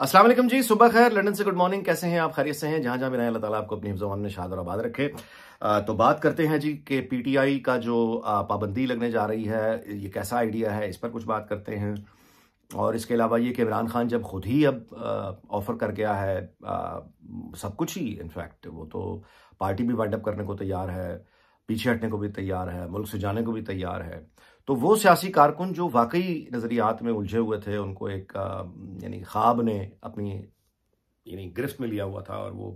असलम जी सुबह खैर लंदन से गुड मॉर्निंग कैसे हैं आप खरीद से हैं जहां जहां मेरा अल्लाह आपको अपनी जबान में शाद और आबाद रखे आ, तो बात करते हैं जी कि पीटीआई का जो पाबंदी लगने जा रही है ये कैसा आइडिया है इस पर कुछ बात करते हैं और इसके अलावा ये कि इमरान खान जब खुद ही अब ऑफ़र कर गया है आ, सब कुछ ही इनफैक्ट वो तो पार्टी भी वाइंड अप करने को तैयार है पीछे हटने को भी तैयार है मुल्क से जाने को भी तैयार है तो वो सियासी कारकुन जो वाकई नज़रियात में उलझे हुए थे उनको एक यानी ख्वाब ने अपनी यानी गिरफ्त में लिया हुआ था और वो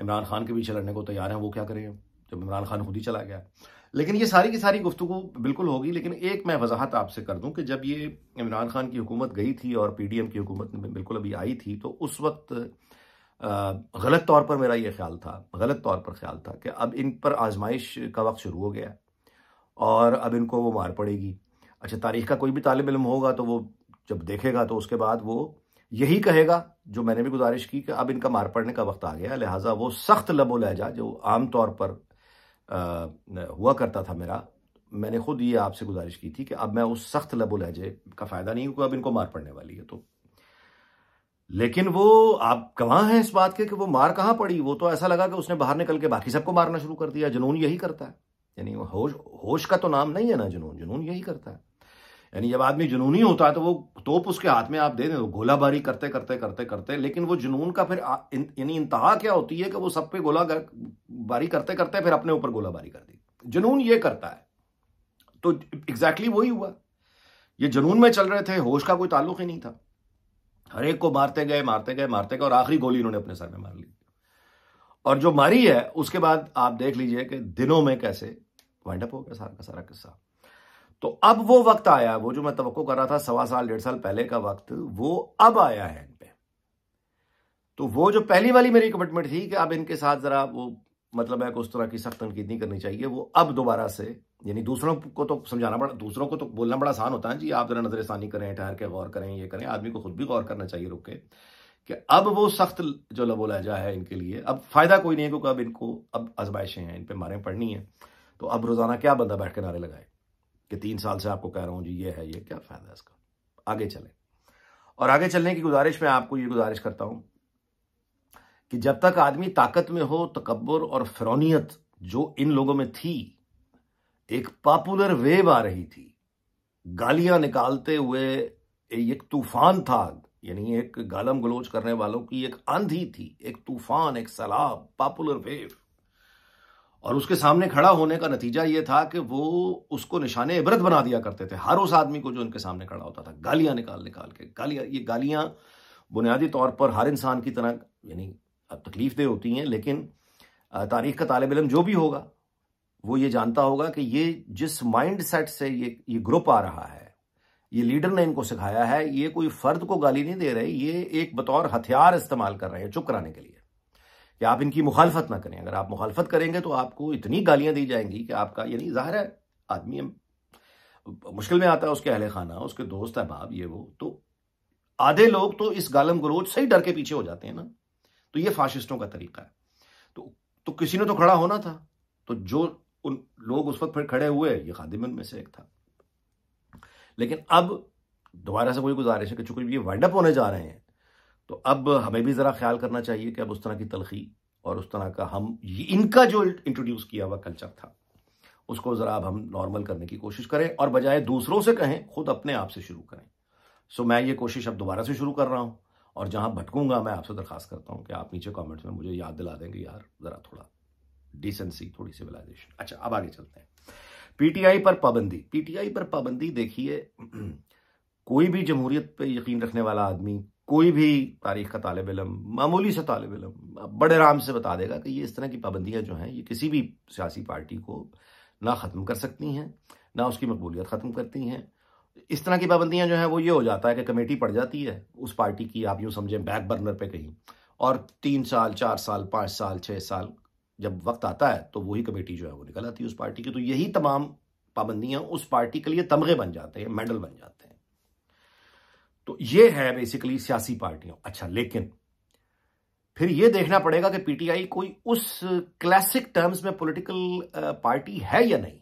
इमरान खान के पीछे लड़ने को तैयार हैं वो क्या करें जब इमरान खान खुद ही चला गया लेकिन ये सारी की सारी गुफ्तु बिल्कुल होगी लेकिन एक मैं वजाहत आपसे कर दूं कि जब ये इमरान खान की हुकूमत गई थी और पीडीएम की हुकूमत बिल्कुल अभी आई थी तो उस वक्त गलत तौर पर मेरा ये ख्याल था गलत तौर पर ख्याल था कि अब इन पर आजमाइश का वक्त शुरू हो गया और अब इनको वो मार पड़ेगी अच्छा तारीख का कोई भी तालब इलम होगा तो वो जब देखेगा तो उसके बाद वो यही कहेगा जो मैंने भी गुजारिश की कि अब इनका मार पड़ने का वक्त आ गया लिहाजा वो सख्त लबो लहजा जो आम तौर पर आ, हुआ करता था मेरा मैंने खुद ये आपसे गुजारिश की थी कि अब मैं उस सख्त लबो लहजे का फ़ायदा नहीं क्योंकि अब इनको मार पड़ने वाली है तो लेकिन वो आप गवाह हैं इस बात के कि वो मार कहाँ पड़ी वो तो ऐसा लगा कि उसने बाहर निकल के बाकी सबको मारना शुरू कर दिया जुनून यही करता है यानी होश होश का तो नाम नहीं है ना जुनून जुनून यही करता है यानी जब आदमी जुनूनी होता है तो वो तोप उसके हाथ में आप दे दें गोलाबारी करते करते करते करते लेकिन वो जुनून का फिर यानी इंतहा क्या होती है कि वो सब पे गोला बारी करते करते फिर अपने ऊपर गोलाबारी कर दी जुनून ये करता है तो एग्जैक्टली exactly वही हुआ ये जुनून में चल रहे थे होश का कोई ताल्लुक ही नहीं था हर एक को मारते गए मारते गए मारते गए और आखिरी गोली उन्होंने अपने सर में मार ली और जो मारी है उसके बाद आप देख लीजिए कि दिनों में कैसे वाइंड अप हो गया सारा का सारा किस्सा तो अब वो वक्त आया वो जो मैं तो कर रहा था सवा साल डेढ़ साल पहले का वक्त वो अब आया है इन पे तो वो जो पहली वाली मेरी कमिटमेंट थी कि अब इनके साथ जरा वो मतलब है कि उस तरह की सख्त तनकीद नहीं करनी चाहिए वो अब दोबारा से यानी दूसरों को तो समझाना बड़ा दूसरों को तो बोलना बड़ा आसान होता है जी आप जरा नजर षानी करें ठहर के गौर करें ये करें आदमी को खुद भी गौर करना चाहिए रुक के कि अब वो सख्त जो लबो लहजा है इनके लिए अब फायदा कोई नहीं है क्योंकि अब इनको अब आजमाइशें हैं इन पर मारें पड़नी है तो अब रोज़ाना क्या बंदा बैठ के नारे लगाए कि तीन साल से आपको कह रहा हूं जी ये है ये क्या फ़ायदा है इसका आगे चलें और आगे चलने की गुजारिश में आपको ये गुजारिश करता हूं कि जब तक आदमी ताकत में हो तकबर और फिरौनीत जो इन लोगों में थी एक पॉपुलर वेव आ रही थी गालियां निकालते हुए एक तूफान था यानी एक गालम गलोच करने वालों की एक आंधी थी एक तूफान एक सैलाब पॉपुलर वेव और उसके सामने खड़ा होने का नतीजा यह था कि वो उसको निशाने इबरत बना दिया करते थे हर उस आदमी को जो उनके सामने खड़ा होता था गालियां निकाल निकाल के गालियां ये गालियां बुनियादी तौर पर हर इंसान की तरह यानी तकलीफ दे होती हैं लेकिन तारीख का तालब इलम जो भी होगा वो ये जानता होगा कि ये जिस माइंड सेट से ये ये ग्रुप आ रहा है ये लीडर ने इनको सिखाया है ये कोई फर्द को गाली नहीं दे रहे ये एक बतौर हथियार इस्तेमाल कर रहे हैं चुप कराने के लिए कि आप इनकी मुखालफत ना करें अगर आप मुखालफत करेंगे तो आपको इतनी गालियां दी जाएंगी कि आपका यानी जाहिर है आदमी मुश्किल में आता है उसके अहल खाना उसके दोस्त अहबाब ये वो तो आधे लोग तो इस गालम गलोच सही डर के पीछे हो जाते हैं ना तो ये फाशिस्टों का तरीका है तो तो किसी ने तो खड़ा होना था तो जो उन लोग उस वक्त फिर खड़े हुए ये खादिम में से एक था लेकिन अब दोबारा से कोई गुजारिश है कि चूंकि ये वाइंड अप होने जा रहे हैं तो अब हमें भी ज़रा ख्याल करना चाहिए कि अब उस तरह की तलखी और उस तरह का हम इनका जो इंट्रोड्यूस किया हुआ कल्चर था उसको ज़रा अब हम नॉर्मल करने की कोशिश करें और बजाय दूसरों से कहें खुद अपने आप से शुरू करें सो मैं ये कोशिश अब दोबारा से शुरू कर रहा हूँ और जहाँ भटकूंगा मैं आपसे दरखास्त करता हूँ कि आप नीचे कमेंट्स में मुझे याद दिला देंगे यार ज़रा थोड़ा डिसेंसी थोड़ी सिविलाइजेशन अच्छा अब आगे चलते हैं पीटीआई पर पाबंदी पीटीआई पर पाबंदी देखिए कोई भी जमहूरियत पे यकीन रखने वाला आदमी कोई भी तारीख का तालब इलम मामूली सा तालब इलम बड़े आराम से बता देगा कि ये इस तरह की पाबंदियाँ जो हैं ये किसी भी सियासी पार्टी को ना ख़त्म कर सकती हैं ना उसकी मकबूलियत ख़त्म करती हैं इस तरह की पाबंदियाँ जो हैं वो ये हो जाता है कि कमेटी पड़ जाती है उस पार्टी की आप यूँ समझें बैक बर्नर पर कहीं और तीन साल चार साल पाँच साल छः साल जब वक्त आता है तो वही कमेटी जो है वो निकल आती है उस पार्टी की तो यही तमाम पाबंदियाँ उस पार्टी के लिए तमगे बन जाते हैं मेडल बन जाते हैं तो ये है बेसिकली सियासी पार्टियों अच्छा लेकिन फिर ये देखना पड़ेगा कि पीटीआई कोई उस क्लासिक टर्म्स में पॉलिटिकल पार्टी है या नहीं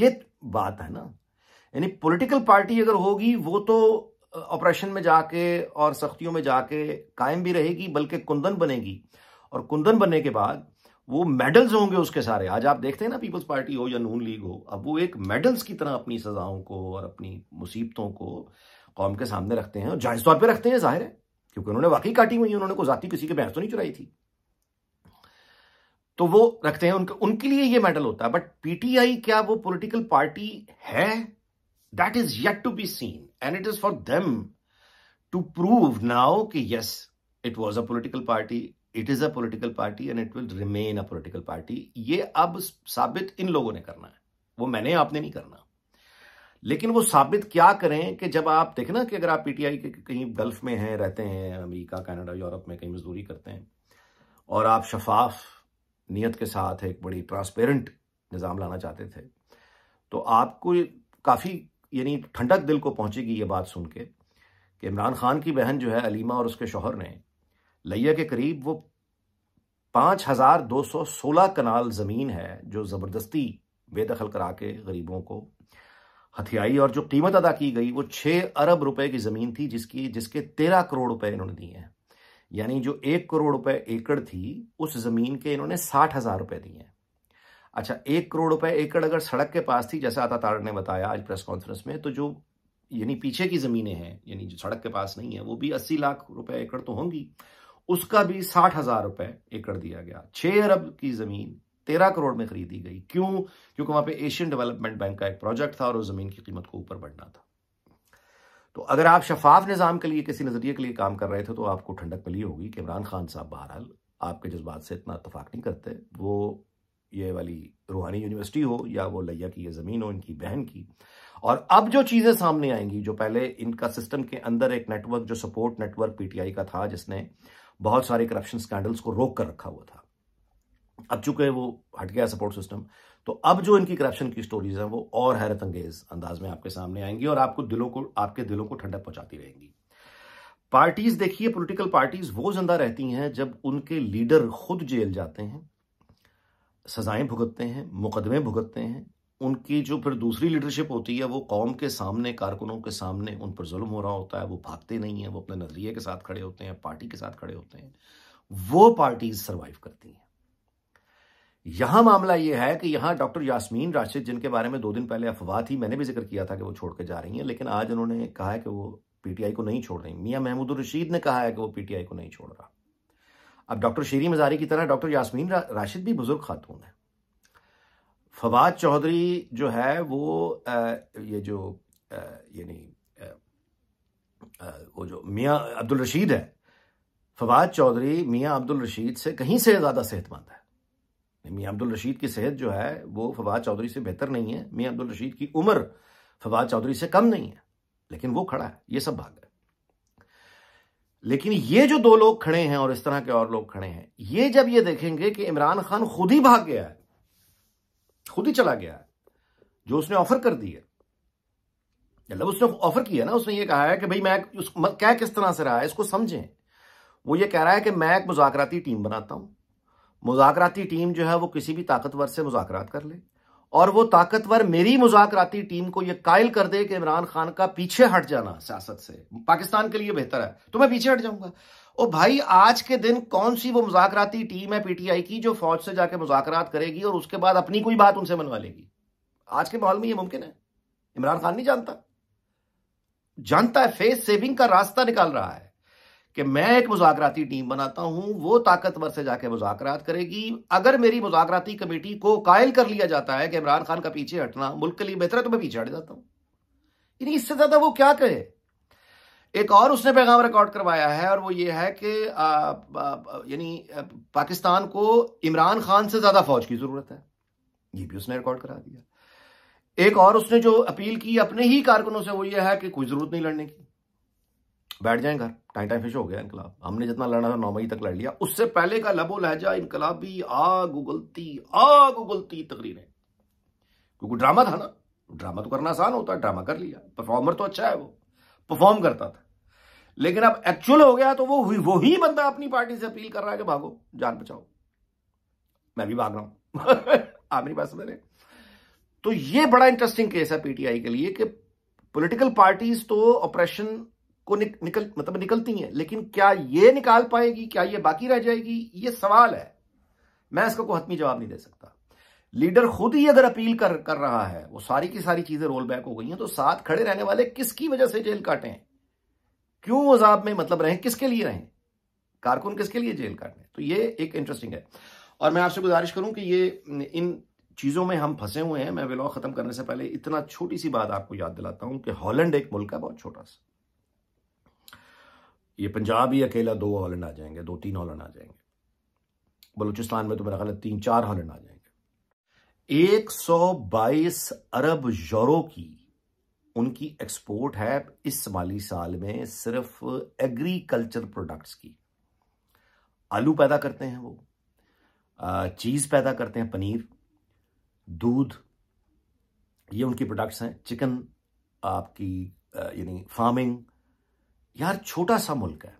ये बात है ना यानी पॉलिटिकल पार्टी अगर होगी वो तो ऑपरेशन में जाके और सख्तियों में जाके कायम भी रहेगी बल्कि कुंदन बनेगी और कुंदन बनने के बाद वो मेडल्स होंगे उसके सारे आज आप देखते हैं ना पीपल्स पार्टी हो या नून लीग हो अब वो एक मेडल्स की तरह अपनी सजाओं को और अपनी मुसीबतों को कौम के सामने रखते हैं और जायज तौर पर रखते हैं जाहिर है क्योंकि उन्होंने वाकई काटी हुई है उन्होंने को जाती किसी के बहस तो नहीं चुराई थी तो वो रखते हैं उनके उनके लिए ये मेडल होता है बट पीटीआई क्या वो पॉलिटिकल पार्टी है that is yet to be seen and it is for them to prove now कि yes it was a political party it is a political party and it will remain a political party ये अब साबित इन लोगों ने करना है वो मैंने आपने नहीं करना लेकिन वो साबित क्या करें कि जब आप देखें ना कि अगर आप पीटीआई के कहीं गल्फ में हैं रहते हैं अमेरिका कनाडा यूरोप में कहीं मजदूरी करते हैं और आप शफाफ नीयत के साथ एक बड़ी ट्रांसपेरेंट निज़ाम लाना चाहते थे तो आपको काफ़ी यानी ठंडक दिल को पहुंचेगी ये बात सुन के कि इमरान खान की बहन जो है अलीमा और उसके शोहर ने लैया के करीब वो पाँच हज़ार दो सौ सोलह कनाल ज़मीन है जो ज़बरदस्ती बेदखल करा के गरीबों को हथियाई और जो कीमत अदा की गई वो छः अरब रुपए की ज़मीन थी जिसकी जिसके तेरह करोड़ रुपए इन्होंने दिए हैं यानी जो एक करोड़ रुपए एकड़ थी उस ज़मीन के इन्होंने साठ हज़ार रुपये दिए हैं अच्छा एक करोड़ रुपए एकड़ अगर सड़क के पास थी जैसा आता तार ने बताया आज प्रेस कॉन्फ्रेंस में तो जो यानी पीछे की ज़मीनें हैं यानी जो सड़क के पास नहीं है वो भी अस्सी लाख रुपए एकड़ तो होंगी उसका भी साठ हज़ार रुपये एकड़ दिया गया छः अरब की ज़मीन तेरह करोड़ में खरीदी गई क्यों क्योंकि वहां पे एशियन डेवलपमेंट बैंक का एक प्रोजेक्ट था और उस जमीन की कीमत को ऊपर बढ़ना था तो अगर आप शफाफ निज़ाम के लिए किसी नज़रिए के लिए काम कर रहे थे तो आपको ठंडक मिली होगी कि इमरान खान साहब बहरहाल आपके जज्बात से इतना इतफाक नहीं करते वो ये वाली रूहानी यूनिवर्सिटी हो या वो लैया की ये ज़मीन हो इनकी बहन की और अब जो चीज़ें सामने आएंगी जो पहले इनका सिस्टम के अंदर एक नेटवर्क जो सपोर्ट नेटवर्क पीटीआई का था जिसने बहुत सारे करप्शन स्कैंडल्स को रोक कर रखा हुआ था अब चुके हैं वो हट गया सपोर्ट सिस्टम तो अब जो इनकी करप्शन की स्टोरीज हैं वो और हैरत अंगेज अंदाज में आपके सामने आएंगी और आपको दिलों को आपके दिलों को ठंडक पहुंचाती रहेंगी पार्टीज देखिए पॉलिटिकल पार्टीज वो जिंदा रहती हैं जब उनके लीडर खुद जेल जाते हैं सजाएं भुगतते हैं मुकदमे भुगतते हैं उनकी जो फिर दूसरी लीडरशिप होती है वो कौम के सामने कारकुनों के सामने उन पर जुल्म हो रहा होता है वो भागते नहीं हैं वो अपने नज़रिए के साथ खड़े होते हैं पार्टी के साथ खड़े होते हैं वो पार्टीज सर्वाइव करती हैं यहां मामला यह है कि यहां डॉक्टर यास्मीन राशिद जिनके बारे में दो दिन पहले अफवाह थी मैंने भी जिक्र किया था कि वो छोड़कर जा रही हैं लेकिन आज उन्होंने कहा है कि वो पीटीआई को नहीं छोड़ रही मियां महमूद रशीद ने कहा है कि वो पीटीआई को नहीं छोड़ रहा अब डॉक्टर शीरी मजारी की तरह डॉक्टर यासमीन राशिद भी बुजुर्ग खातून है फवाद चौधरी जो है वो ये जो यानी वो जो मियाँ अब्दुल रशीद है फवाद चौधरी मियाँ अब्दुल रशीद से कहीं से ज़्यादा सेहतमंद है मियाँ अब्दुल रशीद की सेहत जो है वो फवाद चौधरी से बेहतर नहीं है मियाँ अब्दुल रशीद की उम्र फवाद चौधरी से कम नहीं है लेकिन वो खड़ा है ये सब भाग है लेकिन ये जो दो लोग खड़े हैं और इस तरह के और लोग खड़े हैं ये जब ये देखेंगे कि इमरान खान खुद ही भाग गया है खुद ही चला गया है जो उसने ऑफर कर दी है मतलब उसने ऑफर किया ना उसने ये कहा है कि भाई मैं क्या किस तरह से रहा है इसको समझें वो ये कह रहा है कि मैं एक मुजाकती टीम बनाता हूं मुजाकती टीम जो है वो किसी भी ताकतवर से मुजाकरात कर ले और वो ताकतवर मेरी मुजाकराती टीम को ये कायल कर दे कि इमरान खान का पीछे हट जाना सियासत से पाकिस्तान के लिए बेहतर है तो मैं पीछे हट जाऊंगा ओ भाई आज के दिन कौन सी वो मुजाकती टीम है पीटीआई की जो फौज से जाके मुजाकरात करेगी और उसके बाद अपनी कोई बात उनसे मनवा लेगी आज के माहौल में ये मुमकिन है इमरान खान नहीं जानता जानता है फेस सेविंग का रास्ता निकाल रहा है कि मैं एक मुजाकती टीम बनाता हूं वो ताकतवर से जाके मुजाकरात करेगी अगर मेरी मुजाकती कमेटी को कायल कर लिया जाता है कि इमरान खान का पीछे हटना मुल्क के लिए बेहतर है तो मैं पीछे हट जाता हूं यानी इससे ज्यादा वो क्या कहे एक और उसने पैगाम रिकॉर्ड करवाया है और वो ये है कि यानी पाकिस्तान को इमरान खान से ज्यादा फौज की जरूरत है ये भी उसने रिकॉर्ड करा दिया एक और उसने जो अपील की अपने ही कारकुनों से वो ये है कि कोई जरूरत नहीं लड़ने की बैठ जाए घर टाइम टाइम फिश हो गया इनकलाब हमने जितना लड़ना था नौ मई तक लड़ लिया उससे पहले का लबो लहजा इनकलाबी आग उगलती आग उगलती तकरीरें क्योंकि ड्रामा था ना ड्रामा तो करना आसान होता है ड्रामा कर लिया परफॉर्मर तो अच्छा है वो परफॉर्म करता था लेकिन अब एक्चुअल हो गया तो वो वो ही बंदा अपनी पार्टी से अपील कर रहा है कि भागो जान बचाओ मैं भी भाग रहा हूं मेरी बात समझ तो ये बड़ा इंटरेस्टिंग केस है पीटीआई के लिए कि पॉलिटिकल पार्टीज तो ऑपरेशन को निक, निकल मतलब निकलती हैं लेकिन क्या ये निकाल पाएगी क्या ये बाकी रह जाएगी ये सवाल है मैं इसका कोई हतमी जवाब नहीं दे सकता लीडर खुद ही अगर अपील कर कर रहा है वो सारी की सारी चीजें रोल बैक हो गई हैं तो साथ खड़े रहने वाले किसकी वजह से जेल काटें क्यों अजाब में मतलब रहें किसके लिए रहें कारकुन किसके लिए जेल काटने तो ये एक इंटरेस्टिंग है और मैं आपसे गुजारिश करूं कि ये इन चीज़ों में हम फंसे हुए हैं मैं विलॉग ख़त्म करने से पहले इतना छोटी सी बात आपको याद दिलाता हूं कि हॉलैंड एक मुल्क है बहुत छोटा सा ये पंजाब ही अकेला दो हॉलैंड आ जाएंगे दो तीन हॉलैंड आ जाएंगे बलूचिस्तान में तो मेरा ख्याल तीन चार हॉलैंड आ जाएंगे 122 अरब यूरो की उनकी एक्सपोर्ट है इस माली साल में सिर्फ एग्रीकल्चर प्रोडक्ट्स की आलू पैदा करते हैं वो चीज़ पैदा करते हैं पनीर दूध ये उनकी प्रोडक्ट्स हैं चिकन आपकी यानी फार्मिंग यार छोटा सा मुल्क है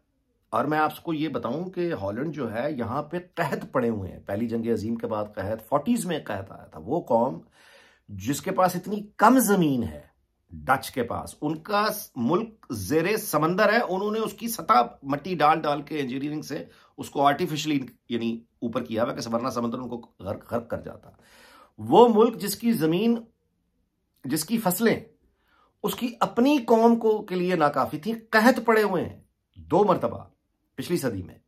और मैं आपको ये बताऊं कि हॉलैंड जो है यहाँ पे कहत पड़े हुए हैं पहली जंग अजीम के बाद कहत फोर्टीज में कहत आया था वो कौम जिसके पास इतनी कम जमीन है डच के पास उनका मुल्क जेर समंदर है उन्होंने उसकी सतह मट्टी डाल डाल के इंजीनियरिंग से उसको आर्टिफिशियली यानी ऊपर किया हुआ कि वरना समंदर उनको गर्क गर्क कर जाता वो मुल्क जिसकी जमीन जिसकी फसलें उसकी अपनी कौम को के लिए नाकाफी थी कहत पड़े हुए हैं दो मरतबा पिछली सदी में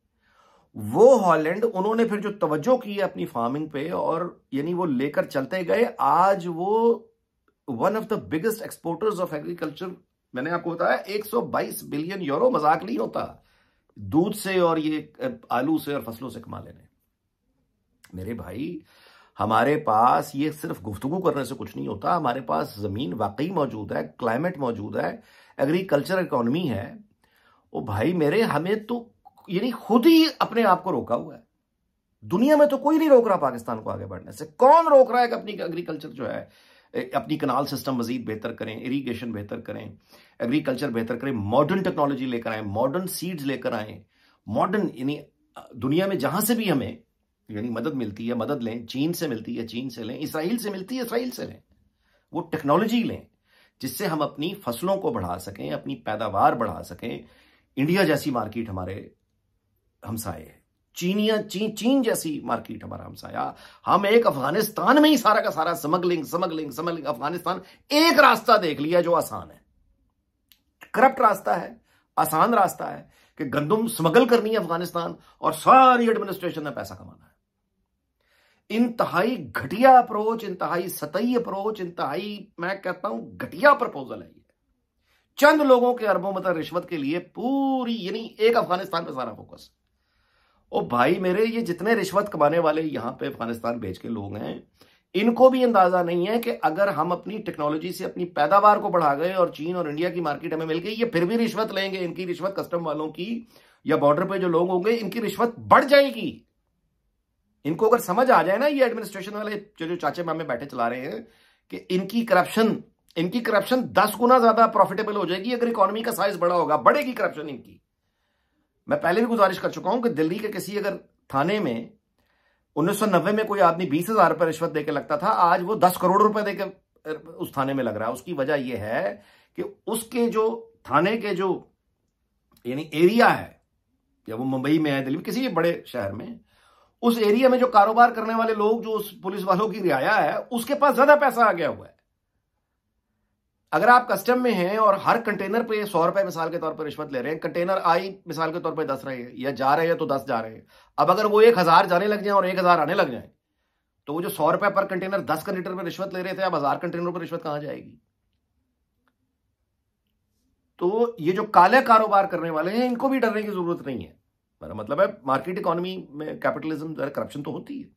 वो हॉलैंड उन्होंने फिर जो तवज्जो की है अपनी फार्मिंग पे और यानी वो लेकर चलते गए आज वो one of the biggest exporters of agriculture मैंने आपको बताया 122 बिलियन यूरो मजाक नहीं होता दूध से और ये आलू से और फसलों से कमा लेने मेरे भाई हमारे पास ये सिर्फ गुफ्तगु करने से कुछ नहीं होता हमारे पास ज़मीन वाकई मौजूद है क्लाइमेट मौजूद है एग्रीकल्चर इकोनमी है ओ भाई मेरे हमें तो यानी खुद ही अपने आप को रोका हुआ है दुनिया में तो कोई नहीं रोक रहा पाकिस्तान को आगे बढ़ने से कौन रोक रहा है कि अपनी एग्रीकल्चर जो है अपनी कनाल सिस्टम मजीद बेहतर करें इरीगेशन बेहतर करें एग्रीकल्चर बेहतर करें मॉडर्न टेक्नोलॉजी लेकर आए मॉडर्न सीड्स लेकर आए मॉडर्न यानी दुनिया में जहां से भी हमें यानी मदद मिलती है मदद लें चीन से मिलती है चीन से लें इसराइल से मिलती है इसराइल से लें वो टेक्नोलॉजी लें जिससे हम अपनी फसलों को बढ़ा सकें अपनी पैदावार बढ़ा सकें इंडिया जैसी मार्केट हमारे हमसाए है चीनिया चीन चीन जैसी मार्केट हमारा हमसाया हम एक अफगानिस्तान में ही सारा का सारा समगलिंग समगलिंग समगलिंग अफगानिस्तान एक रास्ता देख लिया जो आसान है करप्ट रास्ता है आसान रास्ता है कि गंदम स्मगल करनी है अफगानिस्तान और सारी एडमिनिस्ट्रेशन ने पैसा कमाना इंतहाई घटिया अप्रोच इंतहाई सतही अप्रोच इंतहाई मैं कहता हूं घटिया प्रपोजल है ये चंद लोगों के अरबों मतलब रिश्वत के लिए पूरी यानी एक अफगानिस्तान पे सारा फोकस ओ भाई मेरे ये जितने रिश्वत कमाने वाले यहां पे अफगानिस्तान भेज के लोग हैं इनको भी अंदाजा नहीं है कि अगर हम अपनी टेक्नोलॉजी से अपनी पैदावार को बढ़ा गए और चीन और इंडिया की मार्केट हमें मिल गई ये फिर भी रिश्वत लेंगे इनकी रिश्वत कस्टम वालों की या बॉर्डर पे जो लोग होंगे इनकी रिश्वत बढ़ जाएगी इनको अगर समझ आ जाए ना ये एडमिनिस्ट्रेशन वाले जो जो चाचे मामे बैठे चला रहे हैं कि इनकी करप्शन इनकी करप्शन दस गुना ज्यादा प्रॉफिटेबल हो जाएगी अगर इकोनॉमी का साइज बड़ा होगा बढ़ेगी करप्शन इनकी मैं पहले भी गुजारिश कर चुका हूं कि दिल्ली के किसी अगर थाने में 1990 में कोई आदमी बीस हजार रुपये रिश्वत देकर लगता था आज वो दस करोड़ रुपए देकर उस थाने में लग रहा है उसकी वजह यह है कि उसके जो थाने के जो यानी एरिया है या वो मुंबई में है दिल्ली में किसी बड़े शहर में उस एरिया में जो कारोबार करने वाले लोग जो उस पुलिस वालों की रियाया है उसके पास ज्यादा पैसा आ गया हुआ है अगर आप कस्टम में हैं और हर कंटेनर पे सौ रुपए मिसाल के तौर पर रिश्वत ले रहे हैं कंटेनर आई मिसाल के तौर पे दस रहे हैं या जा रहे हैं तो दस जा रहे हैं अब अगर वो एक हजार जाने लग जाए और एक हजार आने लग जाए तो वो जो सौ रुपए पर कंटेनर दस कंटेनर पर रिश्वत ले रहे थे अब हजार कंटेनर पर रिश्वत कहां जाएगी तो ये जो काले कारोबार करने वाले हैं इनको भी डरने की जरूरत नहीं है मेरा मतलब है मार्केट इकोनॉमी में कैपिटलिज्म करप्शन तो होती है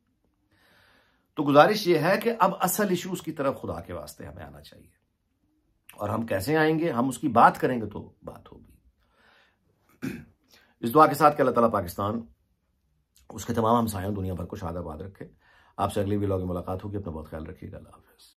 तो गुजारिश यह है कि अब असल इश्यूज की तरफ खुदा के वास्ते हमें आना चाहिए और हम कैसे आएंगे हम उसकी बात करेंगे तो बात होगी इस दुआ के साथ अल्लाह पाकिस्तान उसके तमाम हमसायों दुनिया भर को शादाबाद रखे आपसे अगली वीलॉग में मुलाकात होगी अपना बहुत ख्याल रखिएगा अल्लाह हाफिज़